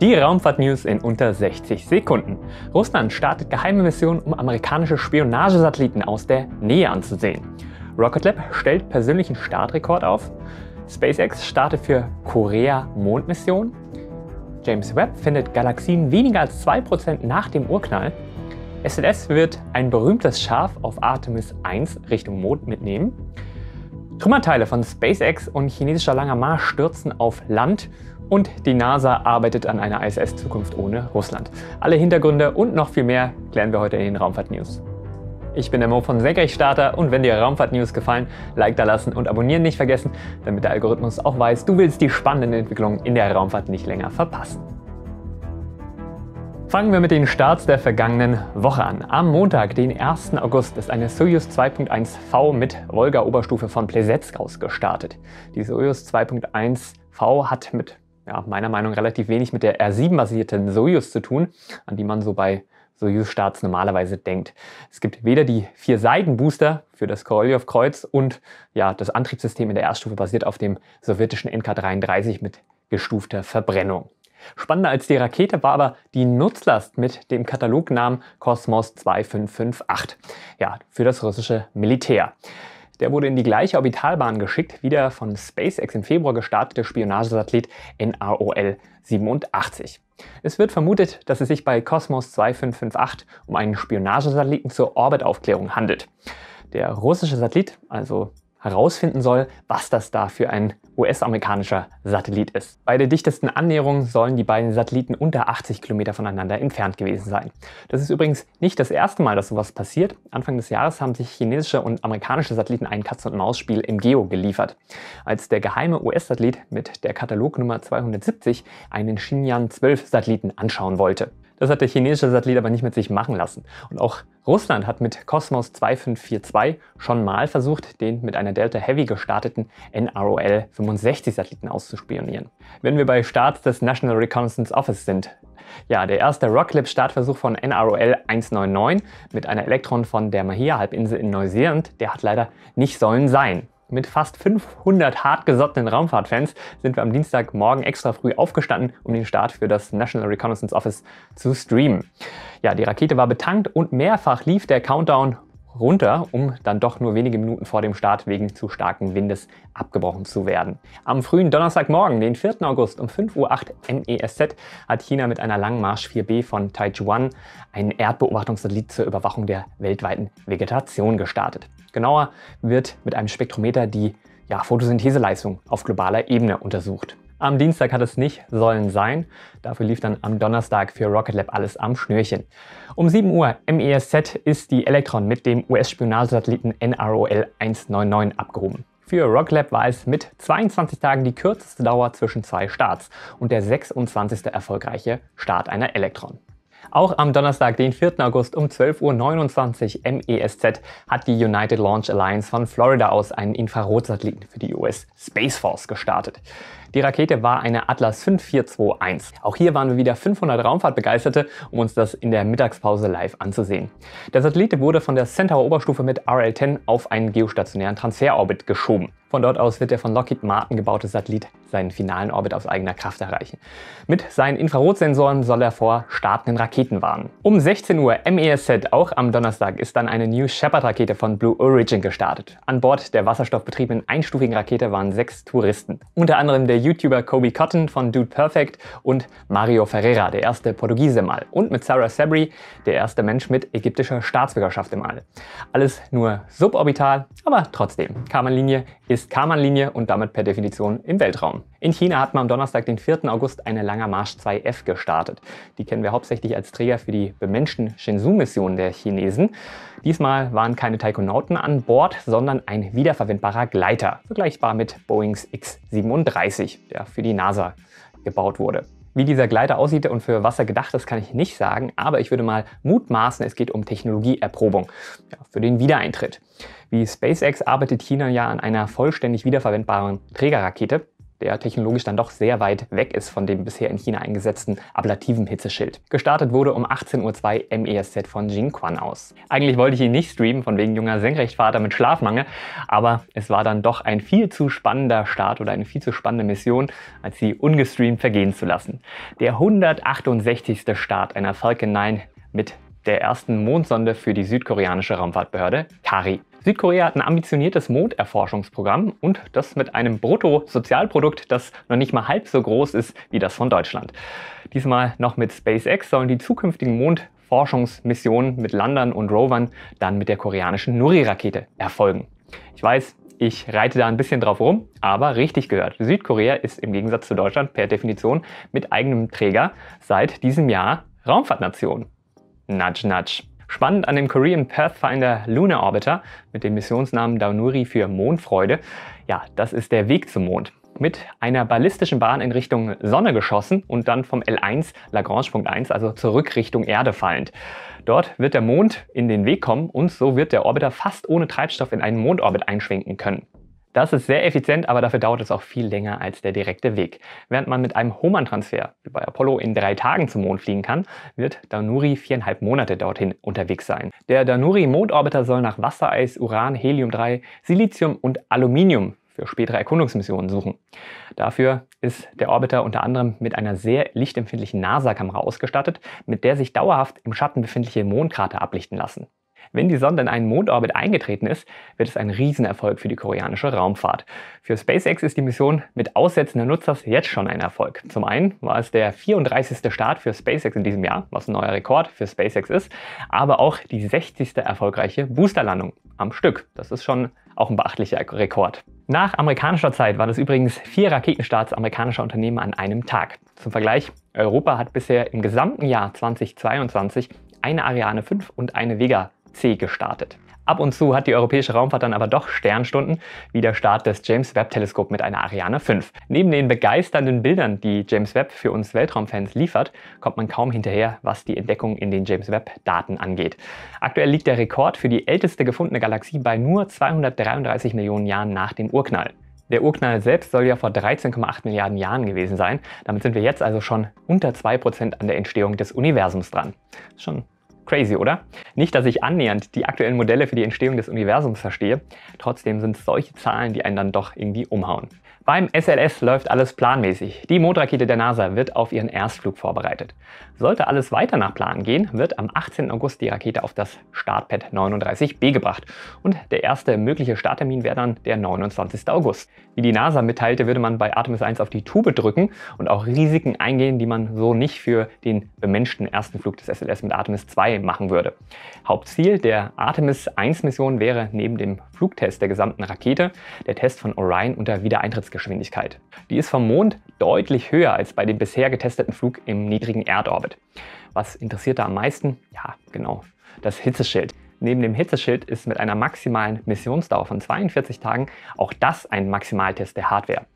Die Raumfahrt-News in unter 60 Sekunden. Russland startet geheime Mission, um amerikanische Spionagesatelliten aus der Nähe anzusehen. Rocket Lab stellt persönlichen Startrekord auf. SpaceX startet für Korea Mondmission. James Webb findet Galaxien weniger als 2% nach dem Urknall. SLS wird ein berühmtes Schaf auf Artemis 1 Richtung Mond mitnehmen. Trümmerteile von SpaceX und chinesischer Langer Mars stürzen auf Land. Und die NASA arbeitet an einer ISS-Zukunft ohne Russland. Alle Hintergründe und noch viel mehr klären wir heute in den Raumfahrt-News. Ich bin der Mo von Senkrechtstarter und wenn dir Raumfahrt-News gefallen, Like da lassen und abonnieren nicht vergessen, damit der Algorithmus auch weiß, du willst die spannenden Entwicklungen in der Raumfahrt nicht länger verpassen. Fangen wir mit den Starts der vergangenen Woche an. Am Montag, den 1. August, ist eine Soyuz 2.1 V mit Volga-Oberstufe von Plesetsk aus gestartet. Die Soyuz 2.1 V hat mit ja, meiner Meinung nach relativ wenig mit der R7-basierten Soyuz zu tun, an die man so bei Soyuz-Starts normalerweise denkt. Es gibt weder die vier Seitenbooster für das Korolev-Kreuz und ja, das Antriebssystem in der Erststufe basiert auf dem sowjetischen NK-33 mit gestufter Verbrennung. Spannender als die Rakete war aber die Nutzlast mit dem Katalognamen Kosmos 2558. Ja, für das russische Militär. Der wurde in die gleiche Orbitalbahn geschickt wie der von SpaceX im Februar gestartete Spionagesatellit NAOL 87. Es wird vermutet, dass es sich bei Cosmos 2558 um einen Spionagesatelliten zur Orbitaufklärung handelt. Der russische Satellit, also herausfinden soll, was das da für ein US-amerikanischer Satellit ist. Bei der dichtesten Annäherung sollen die beiden Satelliten unter 80 Kilometer voneinander entfernt gewesen sein. Das ist übrigens nicht das erste Mal, dass sowas passiert. Anfang des Jahres haben sich chinesische und amerikanische Satelliten ein Katz-und-Maus-Spiel im Geo geliefert. Als der geheime US-Satellit mit der Katalognummer 270 einen Xinjiang 12-Satelliten anschauen wollte. Das hat der chinesische Satellit aber nicht mit sich machen lassen. Und auch Russland hat mit Cosmos 2542 schon mal versucht, den mit einer Delta Heavy gestarteten NROL 65 Satelliten auszuspionieren. Wenn wir bei Starts des National Reconnaissance Office sind, ja, der erste Rocklab-Startversuch von NROL 199 mit einer Elektron von der Mahia-Halbinsel in Neuseeland, der hat leider nicht sollen sein. Mit fast 500 hartgesottenen Raumfahrtfans sind wir am Dienstagmorgen extra früh aufgestanden, um den Start für das National Reconnaissance Office zu streamen. Ja, die Rakete war betankt und mehrfach lief der Countdown runter, um dann doch nur wenige Minuten vor dem Start wegen zu starken Windes abgebrochen zu werden. Am frühen Donnerstagmorgen, den 4. August um 5.08 Uhr NESZ, hat China mit einer langen Marsch 4B von Taichuan einen Erdbeobachtungssatellit zur Überwachung der weltweiten Vegetation gestartet. Genauer wird mit einem Spektrometer die ja, Photosyntheseleistung auf globaler Ebene untersucht. Am Dienstag hat es nicht sollen sein. Dafür lief dann am Donnerstag für Rocket Lab alles am Schnürchen. Um 7 Uhr MESZ ist die Electron mit dem us spionalsatelliten NROL 199 abgehoben. Für Rocket Lab war es mit 22 Tagen die kürzeste Dauer zwischen zwei Starts und der 26. erfolgreiche Start einer Electron. Auch am Donnerstag, den 4. August um 12.29 Uhr MESZ hat die United Launch Alliance von Florida aus einen Infrarotsatelliten für die US Space Force gestartet. Die Rakete war eine Atlas 5421. Auch hier waren wir wieder 500 Raumfahrtbegeisterte, um uns das in der Mittagspause live anzusehen. Der Satellit wurde von der Centaur-Oberstufe mit RL-10 auf einen geostationären Transferorbit geschoben. Von dort aus wird der von Lockheed Martin gebaute Satellit seinen finalen Orbit aus eigener Kraft erreichen. Mit seinen Infrarotsensoren soll er vor startenden Raketen warnen. Um 16 Uhr MESZ, auch am Donnerstag, ist dann eine New Shepard-Rakete von Blue Origin gestartet. An Bord der wasserstoffbetriebenen einstufigen Rakete waren sechs Touristen, unter anderem der YouTuber Kobe Cotton von Dude Perfect und Mario Ferreira, der erste Portugiese im All. Und mit Sarah Sabri, der erste Mensch mit ägyptischer Staatsbürgerschaft im All. Alles nur suborbital, aber trotzdem. Karman-Linie ist Karman-Linie und damit per Definition im Weltraum. In China hat man am Donnerstag, den 4. August, eine Langer Marsch 2F gestartet. Die kennen wir hauptsächlich als Träger für die bemenschten Shenzhou-Mission der Chinesen. Diesmal waren keine Taikonauten an Bord, sondern ein wiederverwendbarer Gleiter, vergleichbar mit Boeings X-37, der für die NASA gebaut wurde. Wie dieser Gleiter aussieht und für was er gedacht ist, kann ich nicht sagen, aber ich würde mal mutmaßen, es geht um Technologieerprobung ja, für den Wiedereintritt. Wie SpaceX arbeitet China ja an einer vollständig wiederverwendbaren Trägerrakete der technologisch dann doch sehr weit weg ist von dem bisher in China eingesetzten ablativen Hitzeschild. Gestartet wurde um 18.02 Uhr MESZ von Jingquan aus. Eigentlich wollte ich ihn nicht streamen, von wegen junger Senkrechtvater mit Schlafmangel, aber es war dann doch ein viel zu spannender Start oder eine viel zu spannende Mission, als sie ungestreamt vergehen zu lassen. Der 168. Start einer Falcon 9 mit der ersten Mondsonde für die südkoreanische Raumfahrtbehörde KARI. Südkorea hat ein ambitioniertes Monderforschungsprogramm und das mit einem Bruttosozialprodukt, das noch nicht mal halb so groß ist wie das von Deutschland. Diesmal noch mit SpaceX sollen die zukünftigen Mondforschungsmissionen mit Landern und Rovern dann mit der koreanischen Nuri-Rakete erfolgen. Ich weiß, ich reite da ein bisschen drauf rum, aber richtig gehört. Südkorea ist im Gegensatz zu Deutschland per Definition mit eigenem Träger seit diesem Jahr Raumfahrtnation. Nudge, nudge. Spannend an dem Korean Pathfinder Lunar Orbiter mit dem Missionsnamen Daunuri für Mondfreude, ja, das ist der Weg zum Mond. Mit einer ballistischen Bahn in Richtung Sonne geschossen und dann vom L1, Lagrange-Punkt 1, also zurück Richtung Erde fallend. Dort wird der Mond in den Weg kommen und so wird der Orbiter fast ohne Treibstoff in einen Mondorbit einschwenken können. Das ist sehr effizient, aber dafür dauert es auch viel länger als der direkte Weg. Während man mit einem Hohmann-Transfer wie bei Apollo in drei Tagen zum Mond fliegen kann, wird Danuri viereinhalb Monate dorthin unterwegs sein. Der Danuri-Mondorbiter soll nach Wassereis, Uran, Helium-3, Silizium und Aluminium für spätere Erkundungsmissionen suchen. Dafür ist der Orbiter unter anderem mit einer sehr lichtempfindlichen NASA-Kamera ausgestattet, mit der sich dauerhaft im Schatten befindliche Mondkrater ablichten lassen. Wenn die Sonde in einen Mondorbit eingetreten ist, wird es ein Riesenerfolg für die koreanische Raumfahrt. Für SpaceX ist die Mission mit Aussetzen der Nutzers jetzt schon ein Erfolg. Zum einen war es der 34. Start für SpaceX in diesem Jahr, was ein neuer Rekord für SpaceX ist, aber auch die 60. erfolgreiche Boosterlandung am Stück. Das ist schon auch ein beachtlicher Rekord. Nach amerikanischer Zeit waren es übrigens vier Raketenstarts amerikanischer Unternehmen an einem Tag. Zum Vergleich, Europa hat bisher im gesamten Jahr 2022 eine Ariane 5 und eine Vega C gestartet. Ab und zu hat die europäische Raumfahrt dann aber doch Sternstunden, wie der Start des James Webb Teleskop mit einer Ariane 5. Neben den begeisternden Bildern, die James Webb für uns Weltraumfans liefert, kommt man kaum hinterher, was die Entdeckung in den James Webb Daten angeht. Aktuell liegt der Rekord für die älteste gefundene Galaxie bei nur 233 Millionen Jahren nach dem Urknall. Der Urknall selbst soll ja vor 13,8 Milliarden Jahren gewesen sein. Damit sind wir jetzt also schon unter 2% an der Entstehung des Universums dran. Schon Crazy, oder? Nicht, dass ich annähernd die aktuellen Modelle für die Entstehung des Universums verstehe, trotzdem sind es solche Zahlen, die einen dann doch irgendwie umhauen. Beim SLS läuft alles planmäßig. Die Mondrakete der NASA wird auf ihren Erstflug vorbereitet. Sollte alles weiter nach Plan gehen, wird am 18. August die Rakete auf das Startpad 39b gebracht und der erste mögliche Starttermin wäre dann der 29. August. Wie die NASA mitteilte, würde man bei Artemis 1 auf die Tube drücken und auch Risiken eingehen, die man so nicht für den bemenschten ersten Flug des SLS mit Artemis 2 machen würde. Hauptziel der Artemis 1 Mission wäre neben dem Flugtest der gesamten Rakete, der Test von Orion unter Wiedereintrittsgeschwindigkeit. Die ist vom Mond deutlich höher als bei dem bisher getesteten Flug im niedrigen Erdorbit. Was interessiert da am meisten? Ja, genau, das Hitzeschild. Neben dem Hitzeschild ist mit einer maximalen Missionsdauer von 42 Tagen auch das ein Maximaltest der Hardware.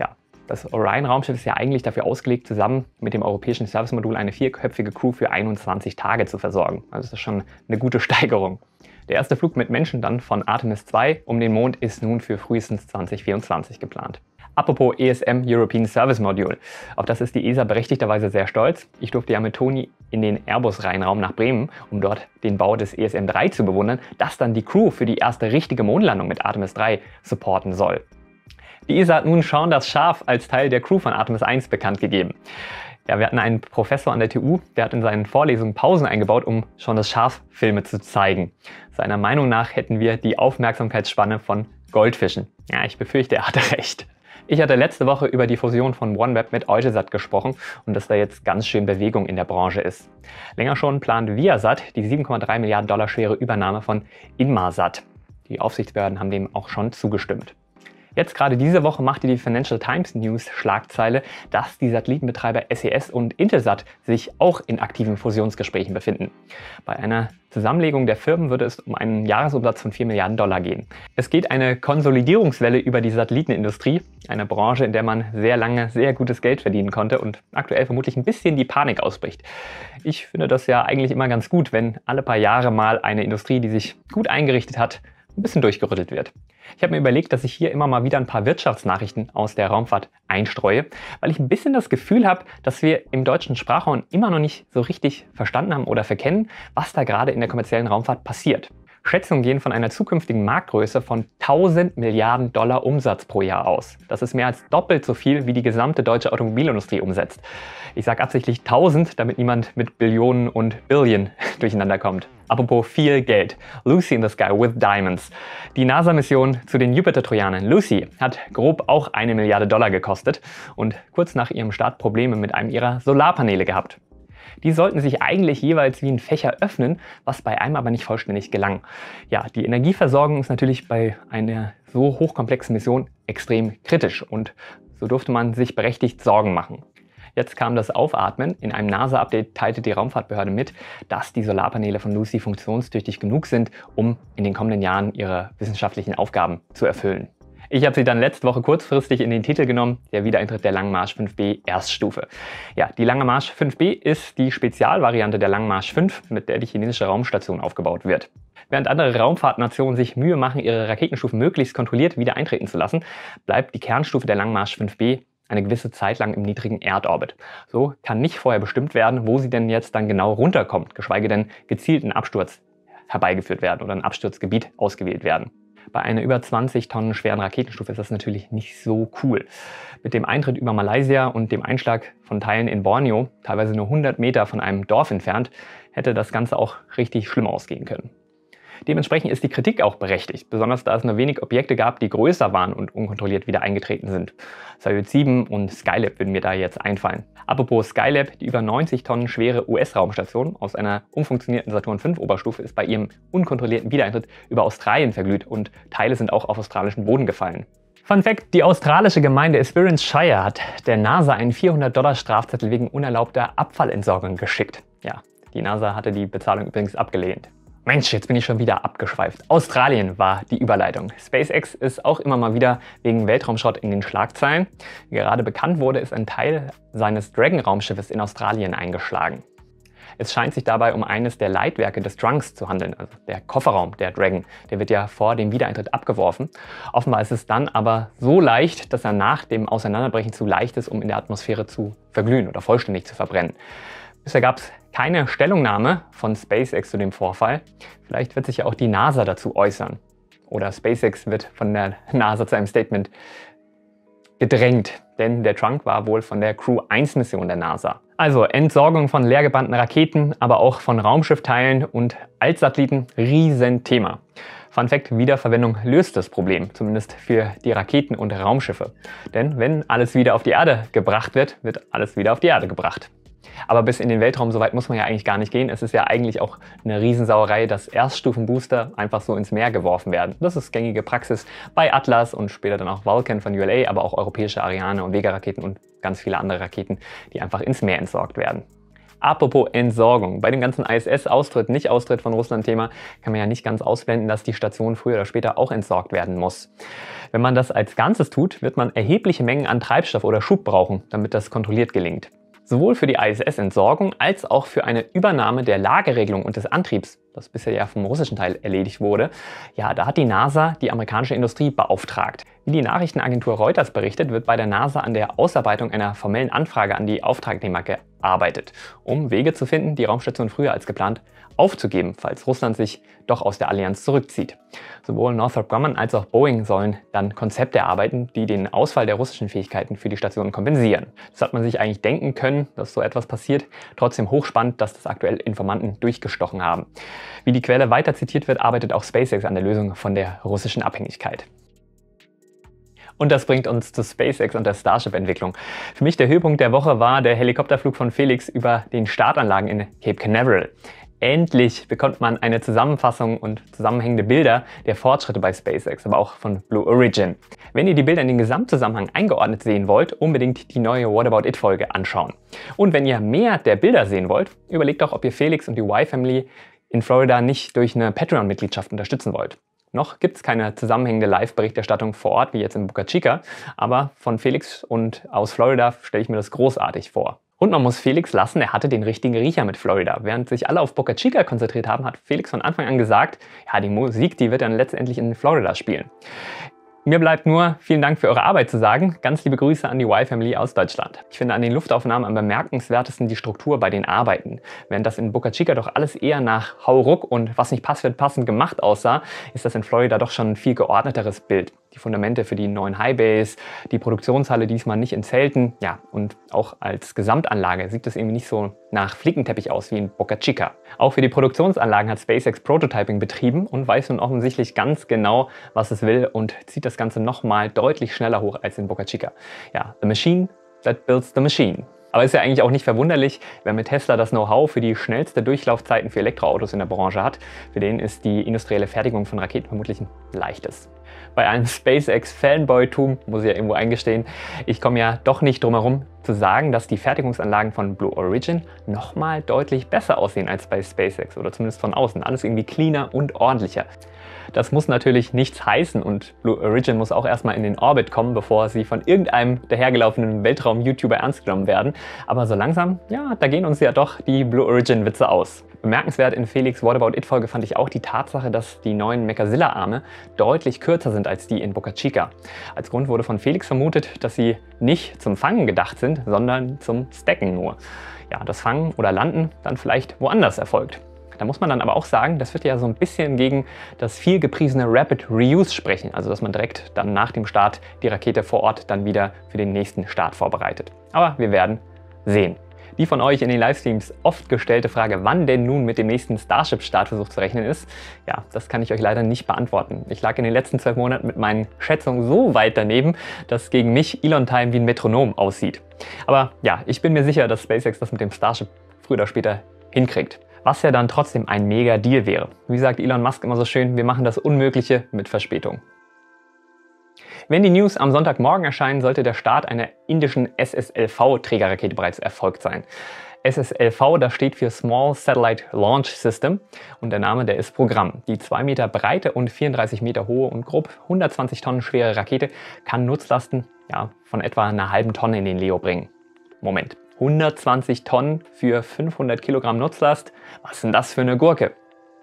Ja, das Orion-Raumschiff ist ja eigentlich dafür ausgelegt, zusammen mit dem europäischen Service-Modul eine vierköpfige Crew für 21 Tage zu versorgen. Also das ist schon eine gute Steigerung. Der erste Flug mit Menschen dann von Artemis 2 um den Mond ist nun für frühestens 2024 geplant. Apropos ESM European Service Module. Auf das ist die ESA berechtigterweise sehr stolz. Ich durfte ja mit Toni in den Airbus-Reihenraum nach Bremen, um dort den Bau des ESM 3 zu bewundern, das dann die Crew für die erste richtige Mondlandung mit Artemis 3 supporten soll. Die ESA hat nun schon das Schaf als Teil der Crew von Artemis 1 bekannt gegeben. Ja, wir hatten einen Professor an der TU, der hat in seinen Vorlesungen Pausen eingebaut, um schon das Schaffilme zu zeigen. Seiner Meinung nach hätten wir die Aufmerksamkeitsspanne von Goldfischen. Ja, ich befürchte, er hatte recht. Ich hatte letzte Woche über die Fusion von OneWeb mit Eutelsat gesprochen und dass da jetzt ganz schön Bewegung in der Branche ist. Länger schon plant Viasat die 7,3 Milliarden Dollar schwere Übernahme von Inmarsat. Die Aufsichtsbehörden haben dem auch schon zugestimmt. Jetzt gerade diese Woche machte die Financial Times News Schlagzeile, dass die Satellitenbetreiber SES e und Intelsat sich auch in aktiven Fusionsgesprächen befinden. Bei einer Zusammenlegung der Firmen würde es um einen Jahresumsatz von 4 Milliarden Dollar gehen. Es geht eine Konsolidierungswelle über die Satellitenindustrie, eine Branche, in der man sehr lange sehr gutes Geld verdienen konnte und aktuell vermutlich ein bisschen die Panik ausbricht. Ich finde das ja eigentlich immer ganz gut, wenn alle paar Jahre mal eine Industrie, die sich gut eingerichtet hat, ein bisschen durchgerüttelt wird. Ich habe mir überlegt, dass ich hier immer mal wieder ein paar Wirtschaftsnachrichten aus der Raumfahrt einstreue, weil ich ein bisschen das Gefühl habe, dass wir im deutschen Sprachraum immer noch nicht so richtig verstanden haben oder verkennen, was da gerade in der kommerziellen Raumfahrt passiert. Schätzungen gehen von einer zukünftigen Marktgröße von 1000 Milliarden Dollar Umsatz pro Jahr aus. Das ist mehr als doppelt so viel, wie die gesamte deutsche Automobilindustrie umsetzt. Ich sage absichtlich 1000, damit niemand mit Billionen und Billionen durcheinander kommt. Apropos viel Geld. Lucy in the Sky with Diamonds. Die NASA-Mission zu den Jupiter-Trojanern Lucy hat grob auch eine Milliarde Dollar gekostet und kurz nach ihrem Start Probleme mit einem ihrer Solarpaneele gehabt. Die sollten sich eigentlich jeweils wie ein Fächer öffnen, was bei einem aber nicht vollständig gelang. Ja, die Energieversorgung ist natürlich bei einer so hochkomplexen Mission extrem kritisch und so durfte man sich berechtigt Sorgen machen. Jetzt kam das Aufatmen. In einem NASA-Update teilte die Raumfahrtbehörde mit, dass die Solarpaneele von Lucy funktionstüchtig genug sind, um in den kommenden Jahren ihre wissenschaftlichen Aufgaben zu erfüllen. Ich habe sie dann letzte Woche kurzfristig in den Titel genommen, der Wiedereintritt der Langmarsch 5B Erststufe. Ja, die Langmarsch 5B ist die Spezialvariante der Langmarsch 5, mit der die chinesische Raumstation aufgebaut wird. Während andere Raumfahrtnationen sich Mühe machen, ihre Raketenstufen möglichst kontrolliert wieder eintreten zu lassen, bleibt die Kernstufe der Langmarsch 5B eine gewisse Zeit lang im niedrigen Erdorbit. So kann nicht vorher bestimmt werden, wo sie denn jetzt dann genau runterkommt, geschweige denn gezielten Absturz herbeigeführt werden oder ein Absturzgebiet ausgewählt werden. Bei einer über 20 Tonnen schweren Raketenstufe ist das natürlich nicht so cool. Mit dem Eintritt über Malaysia und dem Einschlag von Teilen in Borneo, teilweise nur 100 Meter von einem Dorf entfernt, hätte das Ganze auch richtig schlimm ausgehen können. Dementsprechend ist die Kritik auch berechtigt, besonders da es nur wenig Objekte gab, die größer waren und unkontrolliert wieder eingetreten sind. Soyuz 7 und Skylab würden mir da jetzt einfallen. Apropos Skylab, die über 90 Tonnen schwere US-Raumstation aus einer umfunktionierten Saturn V Oberstufe ist bei ihrem unkontrollierten Wiedereintritt über Australien verglüht und Teile sind auch auf australischen Boden gefallen. Fun Fact, die australische Gemeinde Esperance Shire hat der NASA einen 400-Dollar-Strafzettel wegen unerlaubter Abfallentsorgung geschickt. Ja, die NASA hatte die Bezahlung übrigens abgelehnt. Mensch, jetzt bin ich schon wieder abgeschweift. Australien war die Überleitung. SpaceX ist auch immer mal wieder wegen Weltraumschrott in den Schlagzeilen. Wie gerade bekannt wurde, ist ein Teil seines Dragon-Raumschiffes in Australien eingeschlagen. Es scheint sich dabei um eines der Leitwerke des Drunks zu handeln, also der Kofferraum der Dragon. Der wird ja vor dem Wiedereintritt abgeworfen. Offenbar ist es dann aber so leicht, dass er nach dem Auseinanderbrechen zu leicht ist, um in der Atmosphäre zu verglühen oder vollständig zu verbrennen. Bisher gab es keine Stellungnahme von SpaceX zu dem Vorfall. Vielleicht wird sich ja auch die NASA dazu äußern. Oder SpaceX wird von der NASA zu einem Statement gedrängt, denn der Trunk war wohl von der Crew 1 Mission der NASA. Also Entsorgung von leergebannten Raketen, aber auch von Raumschiffteilen und Altsatelliten, Riesenthema. Fun Fact, Wiederverwendung löst das Problem, zumindest für die Raketen und Raumschiffe. Denn wenn alles wieder auf die Erde gebracht wird, wird alles wieder auf die Erde gebracht. Aber bis in den Weltraum, so weit muss man ja eigentlich gar nicht gehen. Es ist ja eigentlich auch eine Riesensauerei, dass Erststufenbooster einfach so ins Meer geworfen werden. Das ist gängige Praxis bei Atlas und später dann auch Vulcan von ULA, aber auch europäische Ariane und Vega-Raketen und ganz viele andere Raketen, die einfach ins Meer entsorgt werden. Apropos Entsorgung. Bei dem ganzen ISS-Austritt, Nicht-Austritt von Russland-Thema kann man ja nicht ganz ausblenden, dass die Station früher oder später auch entsorgt werden muss. Wenn man das als Ganzes tut, wird man erhebliche Mengen an Treibstoff oder Schub brauchen, damit das kontrolliert gelingt. Sowohl für die ISS-Entsorgung als auch für eine Übernahme der Lageregelung und des Antriebs das bisher ja vom russischen Teil erledigt wurde, ja, da hat die NASA die amerikanische Industrie beauftragt. Wie die Nachrichtenagentur Reuters berichtet, wird bei der NASA an der Ausarbeitung einer formellen Anfrage an die Auftragnehmer gearbeitet, um Wege zu finden, die Raumstation früher als geplant aufzugeben, falls Russland sich doch aus der Allianz zurückzieht. Sowohl Northrop Grumman als auch Boeing sollen dann Konzepte erarbeiten, die den Ausfall der russischen Fähigkeiten für die Station kompensieren. Das hat man sich eigentlich denken können, dass so etwas passiert. Trotzdem hochspannend, dass das aktuell Informanten durchgestochen haben. Wie die Quelle weiter zitiert wird, arbeitet auch SpaceX an der Lösung von der russischen Abhängigkeit. Und das bringt uns zu SpaceX und der Starship-Entwicklung. Für mich der Höhepunkt der Woche war der Helikopterflug von Felix über den Startanlagen in Cape Canaveral. Endlich bekommt man eine Zusammenfassung und zusammenhängende Bilder der Fortschritte bei SpaceX, aber auch von Blue Origin. Wenn ihr die Bilder in den Gesamtzusammenhang eingeordnet sehen wollt, unbedingt die neue What About It-Folge anschauen. Und wenn ihr mehr der Bilder sehen wollt, überlegt auch, ob ihr Felix und die Y-Family in Florida nicht durch eine Patreon-Mitgliedschaft unterstützen wollt. Noch gibt es keine zusammenhängende Live-Berichterstattung vor Ort wie jetzt in Boca Chica, aber von Felix und aus Florida stelle ich mir das großartig vor. Und man muss Felix lassen, er hatte den richtigen Riecher mit Florida. Während sich alle auf Boca Chica konzentriert haben, hat Felix von Anfang an gesagt, ja, die Musik, die wird dann letztendlich in Florida spielen. Mir bleibt nur vielen Dank für eure Arbeit zu sagen. Ganz liebe Grüße an die Y-Family aus Deutschland. Ich finde an den Luftaufnahmen am bemerkenswertesten die Struktur bei den Arbeiten. Während das in Boca Chica doch alles eher nach Hauruck und was nicht passt wird passend gemacht aussah, ist das in Florida doch schon ein viel geordneteres Bild. Die Fundamente für die neuen Highbays, die Produktionshalle diesmal nicht in Zelten, ja, und auch als Gesamtanlage sieht es irgendwie nicht so nach Flickenteppich aus wie in Boca Chica. Auch für die Produktionsanlagen hat SpaceX Prototyping betrieben und weiß nun offensichtlich ganz genau, was es will und zieht das Ganze nochmal deutlich schneller hoch als in Boca Chica. Ja, the machine that builds the machine. Aber ist ja eigentlich auch nicht verwunderlich, wenn mit Tesla das Know-how für die schnellste Durchlaufzeiten für Elektroautos in der Branche hat. Für den ist die industrielle Fertigung von Raketen vermutlich ein leichtes. Bei einem SpaceX-Fanboy-Tum muss ich ja irgendwo eingestehen, ich komme ja doch nicht drum herum zu sagen, dass die Fertigungsanlagen von Blue Origin nochmal deutlich besser aussehen als bei SpaceX oder zumindest von außen. Alles irgendwie cleaner und ordentlicher. Das muss natürlich nichts heißen und Blue Origin muss auch erstmal in den Orbit kommen, bevor sie von irgendeinem dahergelaufenen Weltraum-YouTuber ernst genommen werden. Aber so langsam, ja, da gehen uns ja doch die Blue Origin-Witze aus. Bemerkenswert in Felix What About It Folge fand ich auch die Tatsache, dass die neuen Mechazilla-Arme deutlich kürzer sind als die in Boca Chica. Als Grund wurde von Felix vermutet, dass sie nicht zum Fangen gedacht sind, sondern zum Stacken nur. Ja, das Fangen oder Landen dann vielleicht woanders erfolgt. Da muss man dann aber auch sagen, das wird ja so ein bisschen gegen das viel gepriesene Rapid Reuse sprechen, also dass man direkt dann nach dem Start die Rakete vor Ort dann wieder für den nächsten Start vorbereitet. Aber wir werden sehen. Die von euch in den Livestreams oft gestellte Frage, wann denn nun mit dem nächsten Starship-Startversuch zu rechnen ist, ja, das kann ich euch leider nicht beantworten. Ich lag in den letzten zwölf Monaten mit meinen Schätzungen so weit daneben, dass gegen mich Elon Time wie ein Metronom aussieht. Aber ja, ich bin mir sicher, dass SpaceX das mit dem Starship früher oder später hinkriegt was ja dann trotzdem ein Mega-Deal wäre. Wie sagt Elon Musk immer so schön, wir machen das Unmögliche mit Verspätung. Wenn die News am Sonntagmorgen erscheinen, sollte der Start einer indischen SSLV-Trägerrakete bereits erfolgt sein. SSLV, das steht für Small Satellite Launch System und der Name, der ist Programm. Die 2 Meter breite und 34 Meter hohe und grob 120 Tonnen schwere Rakete kann Nutzlasten ja, von etwa einer halben Tonne in den Leo bringen. Moment, 120 Tonnen für 500 Kilogramm Nutzlast. Was ist denn das für eine Gurke?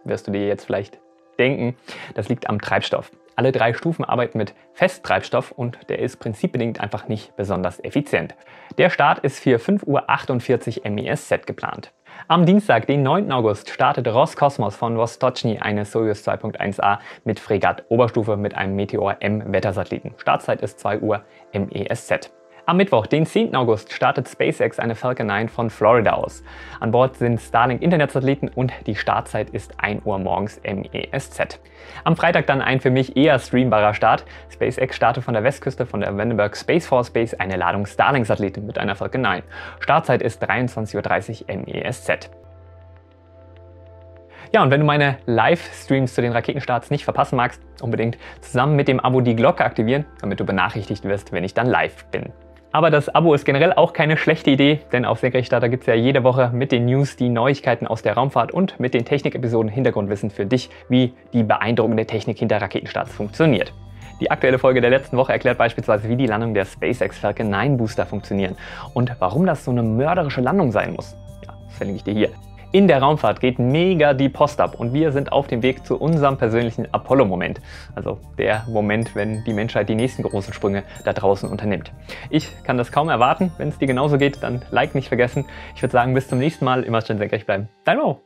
Wirst du dir jetzt vielleicht denken. Das liegt am Treibstoff. Alle drei Stufen arbeiten mit Festtreibstoff und der ist prinzipbedingt einfach nicht besonders effizient. Der Start ist für 5.48 Uhr MESZ geplant. Am Dienstag, den 9. August, startet Roskosmos von Vostochny eine Soyuz 2.1a mit Fregat Oberstufe mit einem Meteor M-Wettersatelliten. Startzeit ist 2 Uhr MESZ. Am Mittwoch, den 10. August, startet SpaceX eine Falcon 9 von Florida aus. An Bord sind Starlink Internetsatelliten und die Startzeit ist 1 Uhr morgens MESZ. Am Freitag dann ein für mich eher streambarer Start. SpaceX startet von der Westküste von der Vandenberg Space Force Base eine Ladung Starlink-Satelliten mit einer Falcon 9. Startzeit ist 23.30 Uhr MESZ. Ja, und wenn du meine Livestreams zu den Raketenstarts nicht verpassen magst, unbedingt zusammen mit dem Abo die Glocke aktivieren, damit du benachrichtigt wirst, wenn ich dann live bin. Aber das Abo ist generell auch keine schlechte Idee, denn auf Senkrechtstarter gibt es ja jede Woche mit den News die Neuigkeiten aus der Raumfahrt und mit den Technik-Episoden Hintergrundwissen für dich, wie die beeindruckende Technik hinter Raketenstarts funktioniert. Die aktuelle Folge der letzten Woche erklärt beispielsweise, wie die Landung der SpaceX Falcon 9 Booster funktionieren und warum das so eine mörderische Landung sein muss. Ja, das verlinke ich dir hier. In der Raumfahrt geht mega die Post ab und wir sind auf dem Weg zu unserem persönlichen Apollo-Moment. Also der Moment, wenn die Menschheit die nächsten großen Sprünge da draußen unternimmt. Ich kann das kaum erwarten. Wenn es dir genauso geht, dann Like nicht vergessen. Ich würde sagen, bis zum nächsten Mal. Immer schön senkrecht bleiben. Dein Mo.